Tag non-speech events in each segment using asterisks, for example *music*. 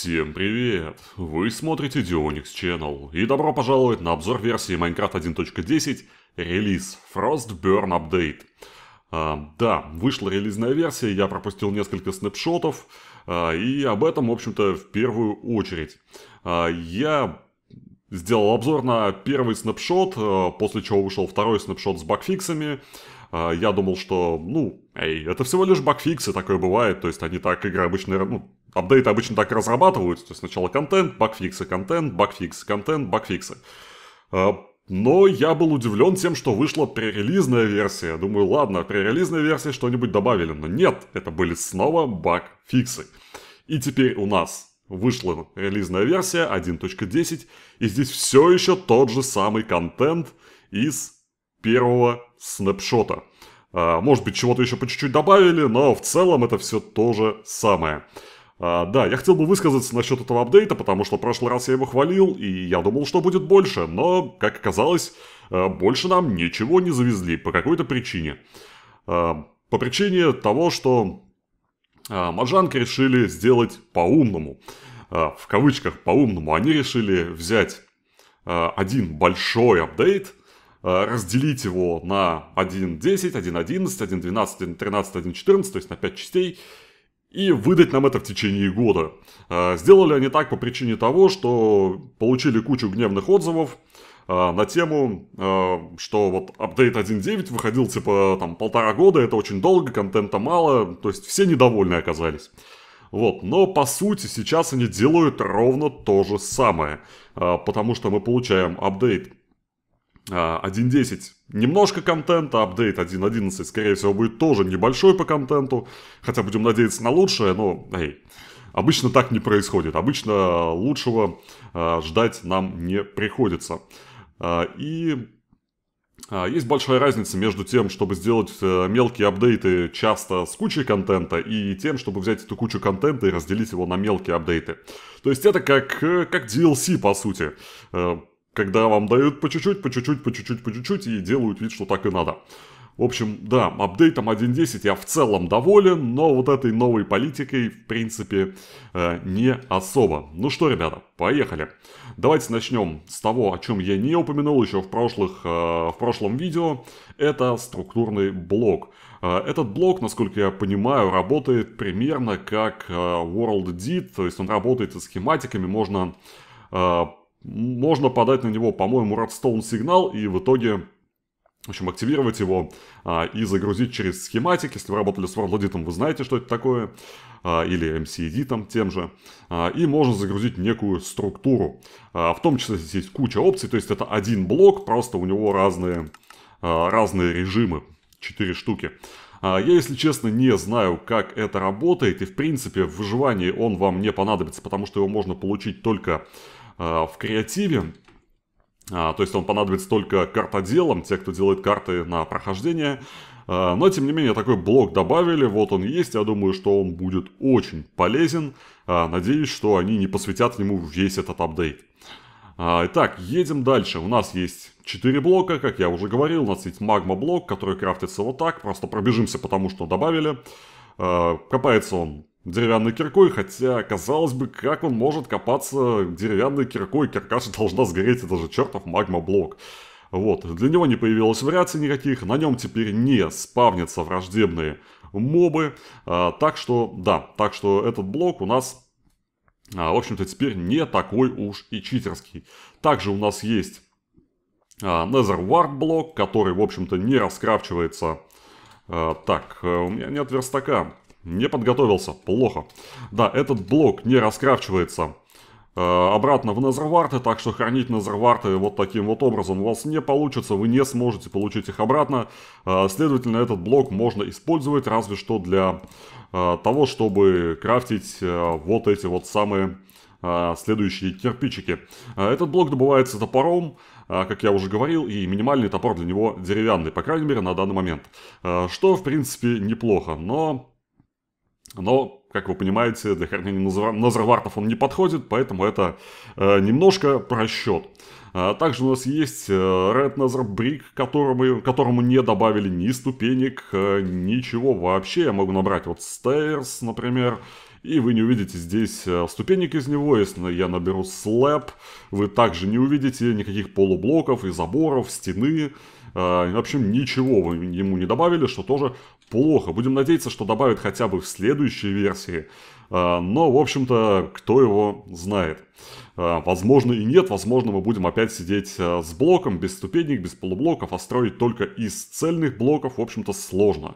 Всем привет! Вы смотрите Dionix Channel и добро пожаловать на обзор версии Minecraft 1.10 релиз Frostburn Update. А, да, вышла релизная версия, я пропустил несколько снапшотов а, и об этом, в общем-то, в первую очередь. А, я сделал обзор на первый снапшот, а, после чего вышел второй снапшот с багфиксами. А, я думал, что, ну, эй, это всего лишь багфиксы, такое бывает, то есть они так, игры обычно, ну, Апдейты обычно так и разрабатываются, то есть сначала контент, багфиксы, контент, багфиксы, контент, багфиксы. А, но я был удивлен тем, что вышла пререлизная версия. Думаю, ладно, пререлизная версия что-нибудь добавили. Но нет, это были снова багфиксы. И теперь у нас вышла релизная версия 1.10. И здесь все еще тот же самый контент из первого снапшота. А, может быть, чего-то еще по чуть-чуть добавили, но в целом это все то же самое. А, да, я хотел бы высказаться насчет этого апдейта, потому что в прошлый раз я его хвалил, и я думал, что будет больше, но, как оказалось, э, больше нам ничего не завезли по какой-то причине. Э, по причине того, что а, решили сделать по-умному. в кавычках по-умному. Они решили взять один большой апдейт, разделить его на 1.10, 1.11, 1.12, 1.13, 1.14, то есть на 5 частей, и выдать нам это в течение года. А, сделали они так по причине того, что получили кучу гневных отзывов а, на тему, а, что вот апдейт 1.9 выходил типа там полтора года, это очень долго, контента мало, то есть все недовольны оказались. Вот, но по сути сейчас они делают ровно то же самое, потому что мы получаем апдейт 1.10 немножко контента, апдейт 1.11, скорее всего, будет тоже небольшой по контенту, хотя будем надеяться на лучшее, но, эй, обычно так не происходит, обычно лучшего э, ждать нам не приходится. Э, и а, есть большая разница между тем, чтобы сделать э, мелкие апдейты часто с кучей контента, и тем, чтобы взять эту кучу контента и разделить его на мелкие апдейты. То есть это как, э, как DLC, по сути. Э, когда вам дают по чуть-чуть, по чуть-чуть, по чуть-чуть, по чуть-чуть и делают вид, что так и надо. В общем, да, апдейтом 1.10 я в целом доволен, но вот этой новой политикой, в принципе, э, не особо. Ну что, ребята, поехали. Давайте начнем с того, о чем я не упомянул еще в, прошлых, э, в прошлом видео. Это структурный блок. Э, этот блок, насколько я понимаю, работает примерно как WorldDid, то есть он работает со схематиками, можно можно подать на него, по-моему, Redstone сигнал и в итоге в общем, активировать его а, и загрузить через схематик. Если вы работали с WorldEdit, вы знаете, что это такое. А, или MCD e там тем же. А, и можно загрузить некую структуру. А, в том числе здесь есть куча опций. То есть это один блок, просто у него разные, а, разные режимы. Четыре штуки. А, я, если честно, не знаю, как это работает. И, в принципе, в выживании он вам не понадобится, потому что его можно получить только Э, в креативе. А, то есть он понадобится только картоделам, те, кто делает карты на прохождение. А, но, тем не менее, такой блок добавили, вот он есть, я думаю, что он будет очень полезен. А, надеюсь, что они не посвятят ему весь этот апдейт. Итак, едем дальше. У нас есть 4 блока, как я уже говорил. У нас есть магма блок, который крафтится вот так. Просто пробежимся, потому что добавили. Копается он деревянной киркой, хотя, казалось бы, как он может копаться деревянной киркой, кирка же должна сгореть, это же чертов магма-блок. Вот, для него не появилось вариаций никаких, на нем теперь не спавнятся враждебные мобы, а, так что, да, так что этот блок у нас, а, в общем-то, теперь не такой уж и читерский. Также у нас есть а, Nether Ward блок, который, в общем-то, не раскрафчивается. А, так, э, у меня нет верстака. Не подготовился. Плохо. Да, этот блок не раскрафчивается э, обратно в Назарварты, так что хранить Назарварты вот таким вот образом у вас не получится, вы не сможете получить их обратно. Э, следовательно, этот блок можно использовать разве что для э, того, чтобы крафтить вот эти вот самые следующие кирпичики. Этот блок добывается топором, как я уже говорил, и минимальный топор для него деревянный, по крайней мере на данный момент. Что, в принципе, неплохо, но но, как вы понимаете, для хранения Назарвартов он не подходит, поэтому это э, немножко просчет. А также у нас есть Red Nether Brick, которому, которому не добавили ни ступенек, э, ничего вообще. Я могу набрать вот Stairs, например, и вы не увидите здесь э, ступенек из него. Если я наберу slab, вы также не увидите никаких полублоков и заборов, стены. Э, в общем, ничего Вы ему не добавили, что тоже плохо. Будем надеяться, что добавят хотя бы в следующей версии. А, но, в общем-то, кто его знает. А, возможно и нет, возможно мы будем опять сидеть а, с блоком, без ступенек, без полублоков, а строить только из цельных блоков, в общем-то, сложно.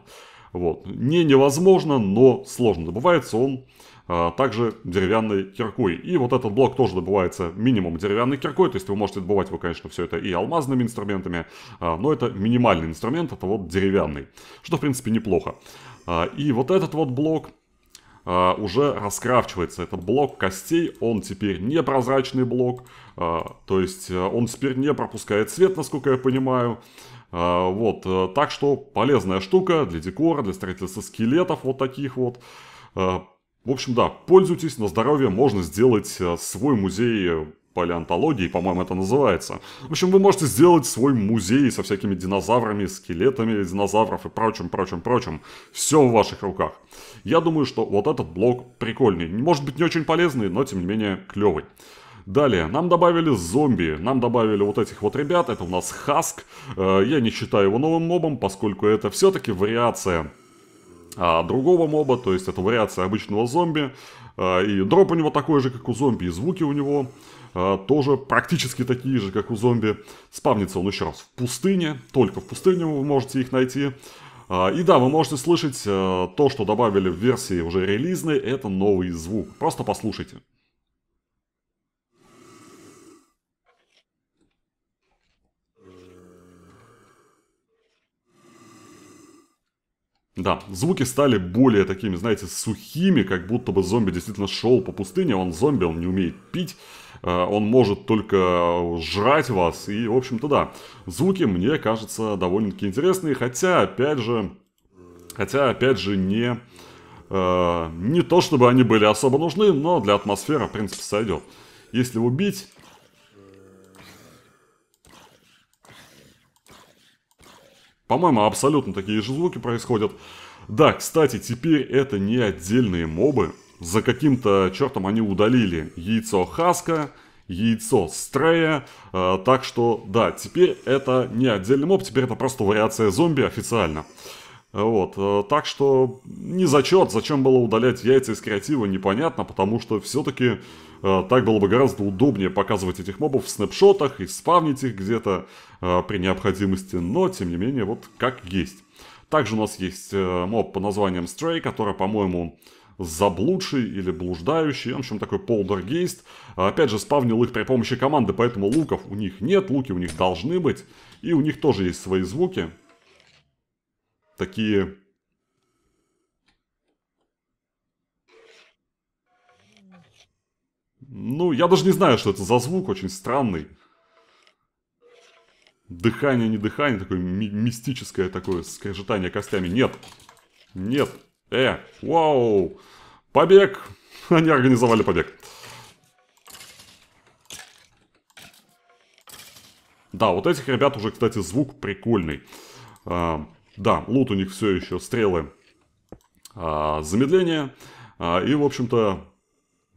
Вот. Не невозможно, но сложно. Добывается он а, также деревянной киркой. И вот этот блок тоже добывается минимум деревянной киркой, то есть вы можете добывать вы, конечно, все это и алмазными инструментами, а, но это минимальный инструмент, это вот деревянный, что, в принципе, неплохо. А, и вот этот вот блок уже раскрафчивается. Этот блок костей, он теперь непрозрачный блок, то есть э, он теперь не пропускает свет, насколько я понимаю. вот, э, так что полезная штука для декора, для строительства скелетов вот таких вот. В общем, да, пользуйтесь на здоровье, можно сделать э, свой музей палеонтологии, по-моему, это называется. В общем, вы можете сделать свой музей со всякими динозаврами, скелетами динозавров и прочим, прочим, прочим. Все в ваших руках. Я думаю, что вот этот блок прикольный. Может быть, не очень полезный, но, тем не менее, клевый. Далее, нам добавили зомби, нам добавили вот этих вот ребят, это у нас Хаск, э, я не считаю его новым мобом, поскольку это все-таки вариация а, другого моба, то есть это вариация обычного зомби. А, и дроп у него такой же, как у зомби, и звуки у него а, тоже практически такие же, как у зомби. Спавнится он еще раз в пустыне, только в пустыне вы можете их найти. А, и да, вы можете слышать то, что добавили в версии уже релизной, это новый звук. Просто послушайте. Да, звуки стали более такими, знаете, сухими, как будто бы зомби действительно шел по пустыне. Он зомби, он не умеет пить, э, он может только э, жрать вас. И, в общем-то, да, звуки, мне кажется, довольно-таки интересные. Хотя, опять же, хотя, опять же, не, э, не то, чтобы они были особо нужны, но для атмосферы, в принципе, сойдет. Если убить, По-моему, абсолютно такие же звуки происходят. Да, кстати, теперь это не отдельные мобы. За каким-то чертом они удалили яйцо Хаска, яйцо Стрея. Э, так что, да, теперь это не отдельный моб, теперь это просто вариация зомби официально. Вот, э, так что не зачет, зачем было удалять яйца из креатива, непонятно, потому что все-таки э, так было бы гораздо удобнее показывать этих мобов в снапшотах и спавнить их где-то э, при необходимости, но тем не менее вот как есть. Также у нас есть э, моб по названием Stray, который, по-моему, заблудший или блуждающий, в общем, такой полдергейст. Опять же, спавнил их при помощи команды, поэтому луков у них нет, луки у них должны быть, и у них тоже есть свои звуки такие Ну, я даже не знаю, что это за звук, очень странный. Дыхание, не дыхание, такое ми мистическое такое скрежетание костями. Нет, нет, э, вау, побег. *laughs* Они организовали побег. Да, вот этих ребят уже, кстати, звук прикольный. А, да, лут у них все еще стрелы а, замедления. А, и, в общем-то,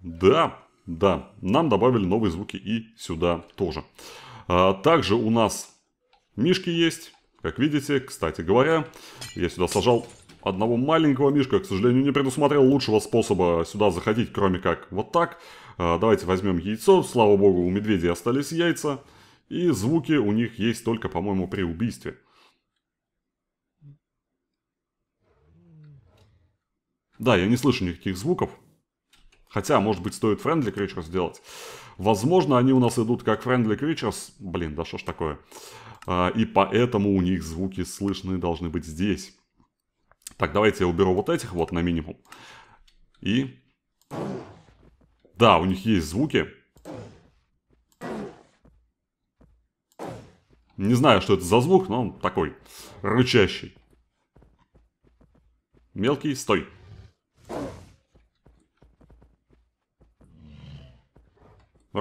да, да, нам добавили новые звуки и сюда тоже. А, также у нас мишки есть, как видите. Кстати говоря, я сюда сажал одного маленького мишка. К сожалению, не предусмотрел лучшего способа сюда заходить, кроме как вот так. А, давайте возьмем яйцо. Слава богу, у медведей остались яйца. И звуки у них есть только, по-моему, при убийстве. Да, я не слышу никаких звуков. Хотя, может быть, стоит Friendly Creatures сделать. Возможно, они у нас идут как Friendly Creatures. Блин, да что ж такое. А, и поэтому у них звуки слышны должны быть здесь. Так, давайте я уберу вот этих вот на минимум. И... Да, у них есть звуки. Не знаю, что это за звук, но он такой рычащий. Мелкий, стой.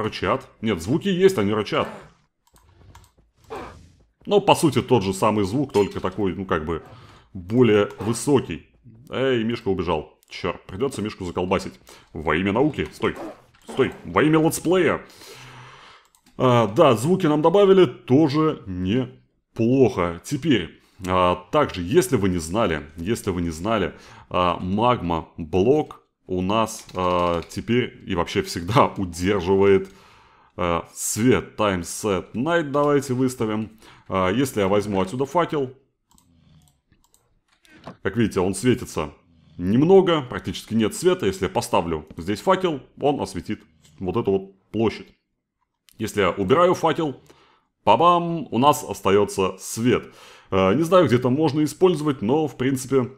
Рычат. Нет, звуки есть, они рычат. Но, по сути, тот же самый звук, только такой, ну, как бы, более высокий. Эй, Мишка убежал. Черт, придется Мишку заколбасить. Во имя науки. Стой. Стой. Во имя летсплея. А, да, звуки нам добавили. Тоже неплохо. Теперь... А, также, если вы не знали, если вы не знали, а, магма блок у нас э, теперь и вообще всегда *laughs* удерживает э, свет. Time set night давайте выставим. Э, если я возьму отсюда факел, как видите, он светится немного, практически нет света. Если я поставлю здесь факел, он осветит вот эту вот площадь. Если я убираю факел, па-бам, у нас остается свет. не знаю, где это можно использовать, но в принципе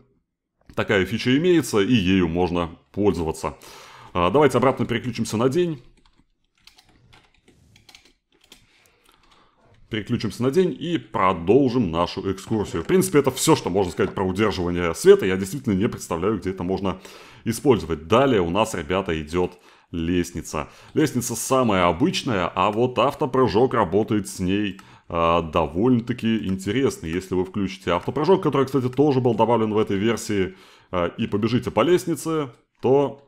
такая фича имеется и ею можно пользоваться. А, давайте обратно переключимся на день. Переключимся на день и продолжим нашу экскурсию. В принципе, это все, что можно сказать про удерживание света. Я действительно не представляю, где это можно использовать. Далее у нас, ребята, идет лестница. Лестница самая обычная, а вот автопрыжок работает с ней а, довольно-таки интересно. Если вы включите автопрыжок, который, кстати, тоже был добавлен в этой версии, а, и побежите по лестнице, то...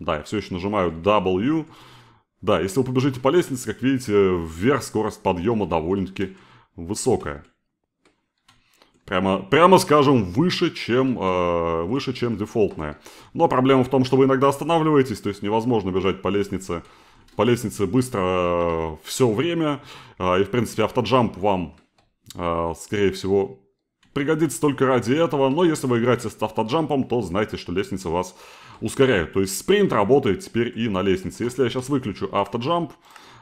Да, я все еще нажимаю W. Да, если вы побежите по лестнице, как видите, вверх скорость подъема довольно-таки высокая. Прямо, прямо скажем, выше чем, э, выше, чем дефолтная. Но проблема в том, что вы иногда останавливаетесь, то есть невозможно бежать по лестнице, по лестнице быстро э, все время. Э, и, в принципе, автоджамп вам, э, скорее всего, пригодится только ради этого. Но если вы играете с автоджампом, то знайте, что лестница вас ускоряют. То есть спринт работает теперь и на лестнице. Если я сейчас выключу автоджамп,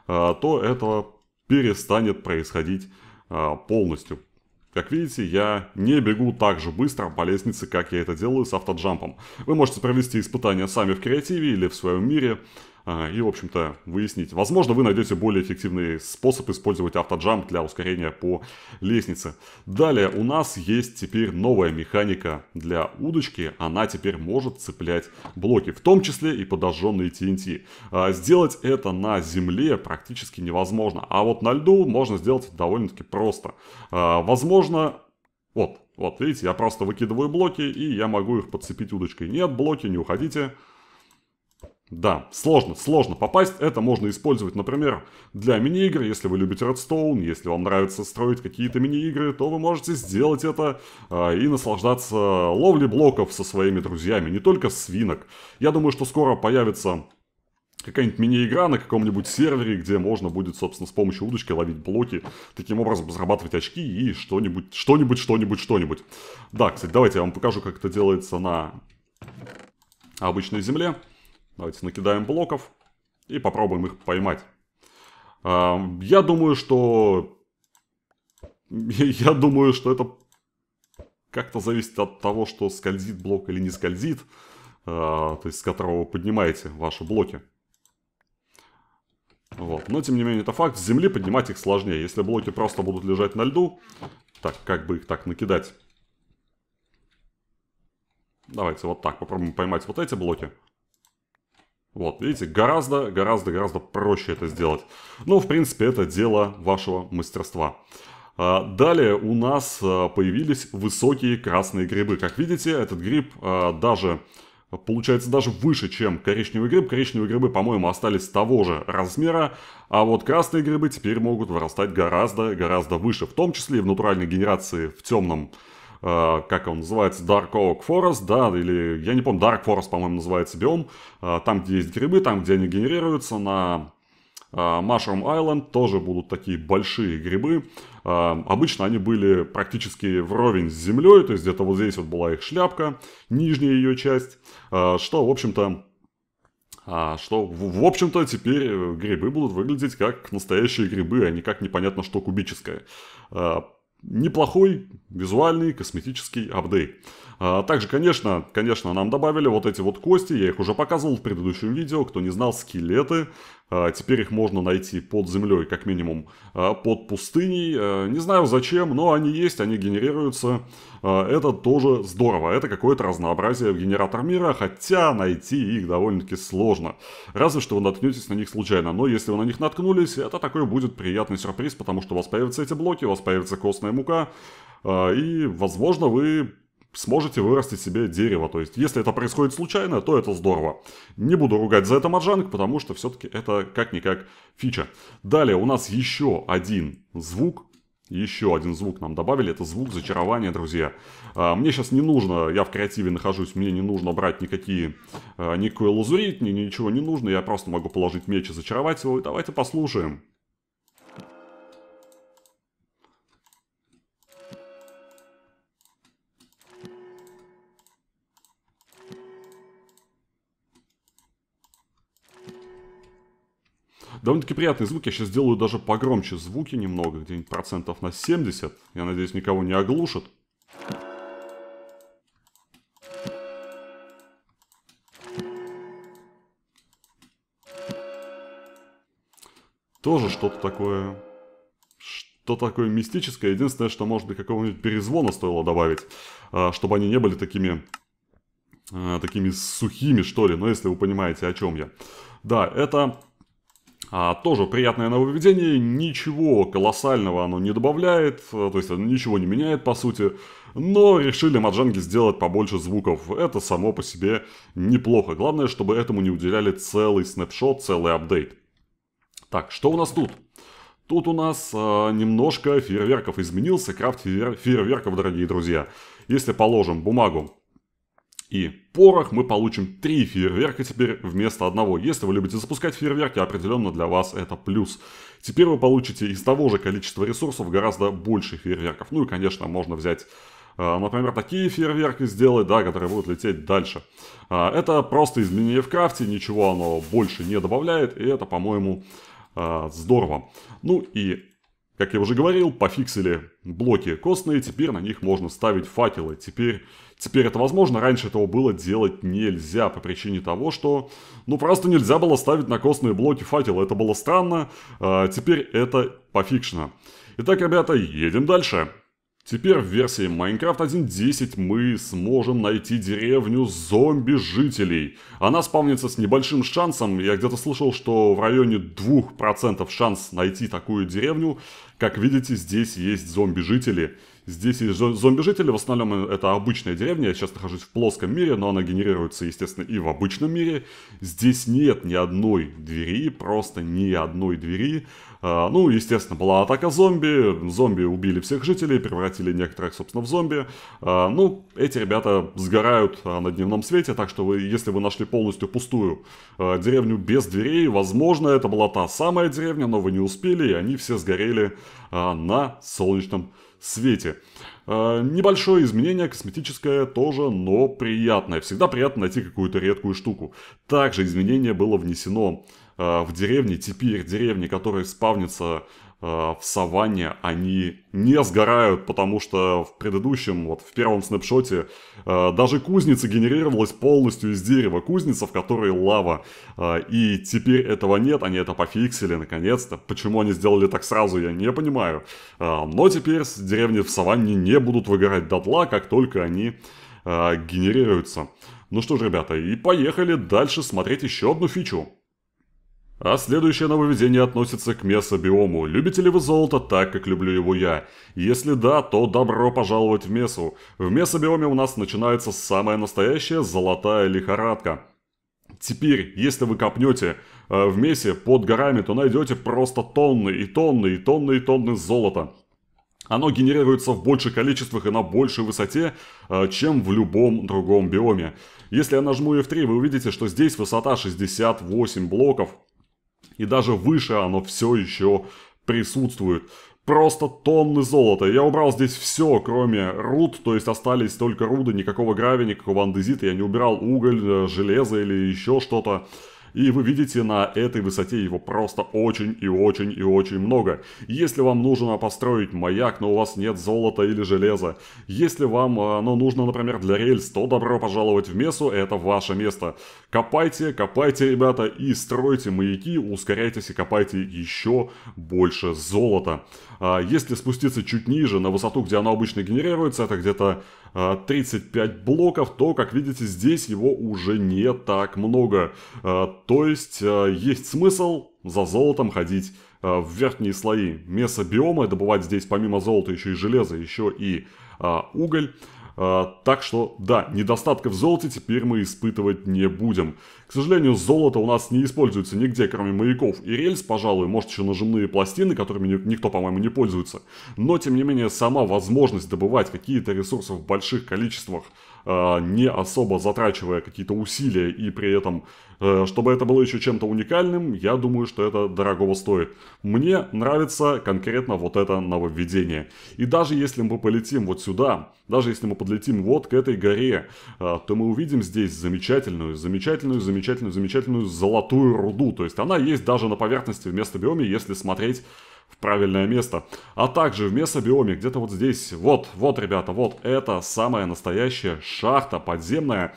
э, то это перестанет происходить э, полностью. Как видите, я не бегу так же быстро по лестнице, как я это делаю с автоджампом. Вы можете провести испытания сами в креативе или в своем мире и, в общем-то, выяснить. Возможно, вы найдете более эффективный способ использовать автоджамп для ускорения по лестнице. Далее у нас есть теперь новая механика для удочки. Она теперь может цеплять блоки, в том числе и подожженные TNT. А сделать это на земле практически невозможно, а вот на льду можно сделать довольно-таки просто. А, возможно, вот, вот видите, я просто выкидываю блоки и я могу их подцепить удочкой. Нет, блоки, не уходите. Да, сложно, сложно попасть. Это можно использовать, например, для мини-игр. Если вы любите Redstone, если вам нравится строить какие-то мини-игры, то вы можете сделать это э, и наслаждаться ловлей блоков со своими друзьями, не только свинок. Я думаю, что скоро появится какая-нибудь мини-игра на каком-нибудь сервере, где можно будет, собственно, с помощью удочки ловить блоки, таким образом зарабатывать очки и что-нибудь, что-нибудь, что-нибудь, что-нибудь. Да, кстати, давайте я вам покажу, как это делается на обычной земле. Давайте накидаем блоков и попробуем их поймать. А, я думаю, что... *laughs* Я думаю, что это как-то зависит от того, что скользит блок или не скользит. А, то есть, с которого вы поднимаете ваши блоки. Вот. Но, тем не менее, это факт. С земли поднимать их сложнее. Если блоки просто будут лежать на льду, так, как бы их так накидать? Давайте вот так попробуем поймать вот эти блоки. Вот, видите, гораздо, гораздо, гораздо проще это сделать. Но, ну, в принципе, это дело вашего мастерства. А, далее у нас а, появились высокие красные грибы. Как видите, этот гриб а, даже получается даже выше, чем коричневый гриб. Коричневые грибы, по-моему, остались того же размера, а вот красные грибы теперь могут вырастать гораздо-гораздо выше, в том числе и в натуральной генерации в темном Э, как он называется, Dark Oak Forest, да, или, я не помню, Dark Forest, по-моему, называется биом, э, там, где есть грибы, там, где они генерируются, на э, Mushroom Island тоже будут такие большие грибы, обычно они были практически вровень с землей, то есть где-то вот здесь вот была их шляпка, нижняя ее часть, что, в общем-то, а, что, в, в общем-то, теперь грибы будут выглядеть как настоящие грибы, а не как непонятно что кубическое. А, неплохой визуальный косметический апдейт. А, также, конечно, конечно, нам добавили вот эти вот кости, я их уже показывал в предыдущем видео, кто не знал, скелеты, а, теперь их можно найти под землей, как минимум а, под пустыней. А, не знаю зачем, но они есть, они генерируются. Это тоже здорово. Это какое-то разнообразие в генератор мира, хотя найти их довольно-таки сложно. Разве что вы наткнетесь на них случайно. Но если вы на них наткнулись, это такой будет приятный сюрприз, потому что у вас появятся эти блоки, у вас появится костная мука. И, возможно, вы сможете вырастить себе дерево. То есть, если это происходит случайно, то это здорово. Не буду ругать за это Маджанг, потому что все-таки это как-никак фича. Далее у нас еще один звук. Еще один звук нам добавили, это звук зачарования, друзья. А, мне сейчас не нужно, я в креативе нахожусь, мне не нужно брать никакие, а, никакой лазурит, мне ничего не нужно, я просто могу положить меч и зачаровать его. Давайте послушаем. Довольно-таки приятный звук. Я сейчас сделаю даже погромче звуки немного, где-нибудь процентов на 70. Я надеюсь, никого не оглушит. Тоже что-то такое... Что такое мистическое. Единственное, что, может быть, какого-нибудь перезвона стоило добавить, а, чтобы они не были такими а, такими сухими, что ли, но если вы понимаете, о чем я. Да, это а, тоже приятное нововведение, ничего колоссального оно не добавляет, э, то есть оно ничего не меняет по сути, но решили маджанги сделать побольше звуков. Это само по себе неплохо, главное, чтобы этому не уделяли целый снапшот, целый апдейт. Так, что у нас тут? Тут у нас э, немножко фейерверков изменился, крафт фейер фейерверков, дорогие друзья. Если положим бумагу и порох, мы получим 3 фейерверка теперь вместо одного. Если вы любите запускать фейерверки, определенно для вас это плюс. Теперь вы получите из того же количества ресурсов гораздо больше фейерверков. Ну и, конечно, можно взять э, например, такие фейерверки сделать, да, которые будут лететь дальше. А, это просто изменение в крафте, ничего оно больше не добавляет, и это, по-моему, э, здорово. Ну и, как я уже говорил, пофиксили блоки костные, теперь на них можно ставить факелы. Теперь Теперь это возможно, раньше этого было делать нельзя по причине того, что, ну, просто нельзя было ставить на костные блоки факел, это было странно, а теперь это пофикшено. Итак, ребята, едем дальше. Теперь в версии Minecraft 1.10 мы сможем найти деревню зомби-жителей. Она спавнится с небольшим шансом, я где-то слышал, что в районе 2% шанс найти такую деревню. Как видите, здесь есть зомби-жители. Здесь есть зомби-жители, в основном это обычная деревня, я сейчас нахожусь в плоском мире, но она генерируется, естественно, и в обычном мире. Здесь нет ни одной двери, просто ни одной двери. А, ну, естественно, была атака зомби, зомби убили всех жителей, превратили некоторых, собственно, в зомби. А, ну, эти ребята сгорают а, на дневном свете, так что вы, если вы нашли полностью пустую деревню без дверей, возможно, это была та самая деревня, но вы не успели, и они все сгорели на солнечном свете. Небольшое изменение, косметическое тоже, но приятное. Всегда приятно найти какую-то редкую штуку. Также изменение было внесено Э, в деревне. Теперь деревни, которые спавнятся э, в саванне, они не сгорают, потому что в предыдущем, вот в первом снапшоте, э, даже кузница генерировалась полностью из дерева. Кузница, в которой лава. И теперь этого нет, они это пофиксили наконец-то. Почему они сделали так сразу, я не понимаю. Но теперь деревни в саванне не будут выгорать дотла, как только они генерируются. Ну что ж, ребята, и поехали дальше смотреть еще одну фичу. А следующее нововведение относится к месобиому. Любите ли вы золото так, как люблю его я? Если да, то добро пожаловать в месу. В месобиоме у нас начинается самая настоящая золотая лихорадка. Теперь, если вы копнете э, в месе под горами, то найдете просто тонны и тонны и тонны и тонны золота. Оно генерируется в больших количествах и на большей высоте, э, чем в любом другом биоме. Если я нажму F3, вы увидите, что здесь высота 68 блоков и даже выше оно все еще присутствует. Просто тонны золота. Я убрал здесь все, кроме руд, то есть остались только руды, никакого гравия, никакого андезита. Я не убирал уголь, э, железо или еще что-то. И вы видите на этой высоте его просто очень и очень и очень много. Если вам нужно построить маяк, но у вас нет золота или железа. Если вам а, оно нужно, например, для рельс, то добро пожаловать в Месу, это ваше место. Копайте, копайте, ребята, и стройте маяки, ускоряйтесь и копайте еще больше золота. А, если спуститься чуть ниже, на высоту, где оно обычно генерируется, это где-то 35 а, блоков, то, как видите, здесь его уже не так много. А, то есть, а, есть смысл за золотом ходить в верхние слои месобиома, добывать здесь помимо золота еще и железо, еще и уголь. А, так что, да, недостатка в золоте теперь мы испытывать не будем. К сожалению, золото у нас не используется нигде, кроме маяков и рельс, пожалуй, может еще нажимные пластины, которыми никто, по-моему, не пользуется. Но, тем не менее, сама возможность добывать какие-то ресурсы в больших количествах Э, не особо затрачивая какие-то усилия и при этом, э, чтобы это было еще чем-то уникальным, я думаю, что это дорогого стоит. Мне нравится конкретно вот это нововведение. И даже если мы полетим вот сюда, даже если мы подлетим вот к этой горе, э, то мы увидим здесь замечательную, замечательную, замечательную, замечательную золотую руду. То есть она есть даже на поверхности вместо биоме, если смотреть в правильное место. А также в месобиоме, где-то вот здесь, вот, вот, ребята, вот, это самая настоящая шахта подземная.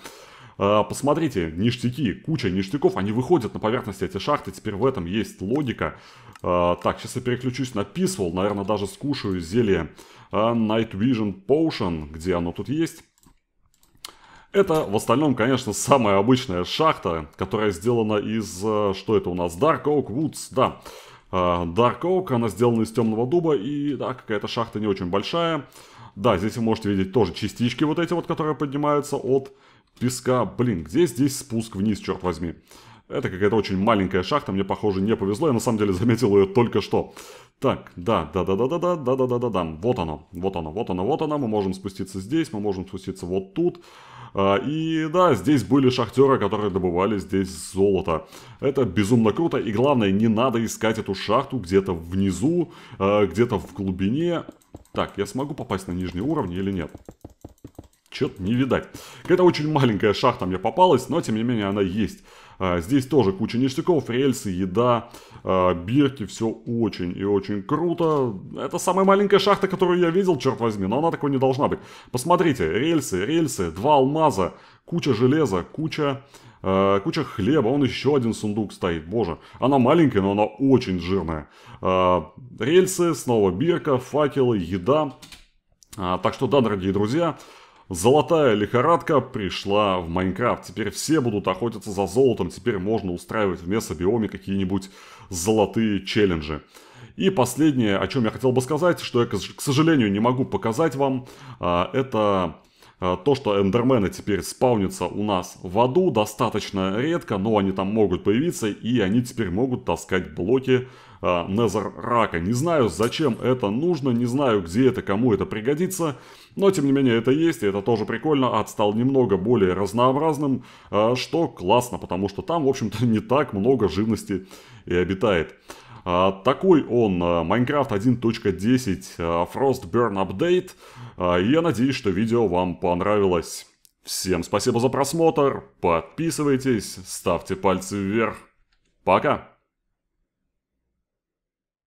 А, посмотрите, ништяки, куча ништяков, они выходят на поверхность эти шахты, теперь в этом есть логика. А, так, сейчас я переключусь на Peaceful, наверное, даже скушаю зелье а, Night Vision Potion, где оно тут есть. Это в остальном, конечно, самая обычная шахта, которая сделана из... Что это у нас? Dark Oak Woods, да. Да. Э, Dark Oak, она сделана из темного дуба и, да, какая-то шахта не очень большая. Да, здесь вы можете видеть тоже частички вот эти вот, которые поднимаются от песка. Блин, где здесь спуск вниз, черт возьми? Это какая-то очень маленькая шахта, мне, похоже, не повезло. Я на самом деле заметил ее только что. Так, да, да, да, да, да, да, да, да, да, да, да. Вот оно, вот оно, вот оно, вот оно. Мы можем спуститься здесь, мы можем спуститься вот тут. И да, здесь были шахтеры, которые добывали здесь золото. Это безумно круто. И главное, не надо искать эту шахту где-то внизу, где-то в глубине. Так, я смогу попасть на нижние уровни или нет? Что-то не видать. Какая-то очень маленькая шахта мне попалась, но тем не менее она есть. А, здесь тоже куча ништяков, рельсы, еда, а, бирки, все очень и очень круто. Это самая маленькая шахта, которую я видел, черт возьми, но она такой не должна быть. Посмотрите, рельсы, рельсы, два алмаза, куча железа, куча, а, куча хлеба, он еще один сундук стоит, боже. Она маленькая, но она очень жирная. рельсы, снова бирка, факелы, еда. так что да, дорогие друзья, Золотая лихорадка пришла в Майнкрафт. Теперь все будут охотиться за золотом. Теперь можно устраивать в месобиоме какие-нибудь золотые челленджи. И последнее, о чем я хотел бы сказать, что я, к сожалению, не могу показать вам, а, это а, то, что эндермены теперь спаунятся у нас в аду достаточно редко, но они там могут появиться, и они теперь могут таскать блоки а, Незеррака. Не знаю, зачем это нужно, не знаю, где это, кому это пригодится, но, тем не менее, это есть, и это тоже прикольно. Ад стал немного более разнообразным, а, что классно, потому что там, в общем-то, *laughs* не так много живности и обитает. А, такой он, Minecraft а, 1.10 Frostburn Update. Я надеюсь, что видео вам понравилось. Всем спасибо за просмотр, подписывайтесь, ставьте пальцы вверх. Пока!